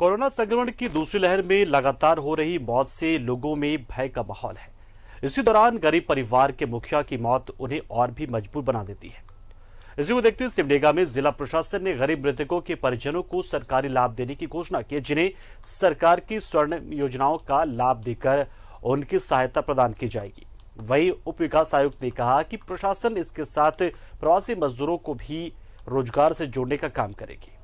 corona संक्रमण की दूसरी लहर में लगातार हो रही मौत से लोगों में भय का माहौल है इसी दौरान गरीब परिवार के मुखिया की मौत उन्हें और भी मजबूर बना देती है इसी को देखते हुए सिमडेगा में जिला प्रशासन ने गरीब मृतकों के परिजनों को सरकारी लाभ देने की घोषणा की जिन्हें सरकार की स्वर्ण योजनाओं का लाभ देकर उनकी सहायता प्रदान की जाएगी वहीं उप विकास आयुक्त ने कहा कि प्रशासन इसके साथ प्रवासी मजदूरों को भी रोजगार से जोड़ने का काम करेगी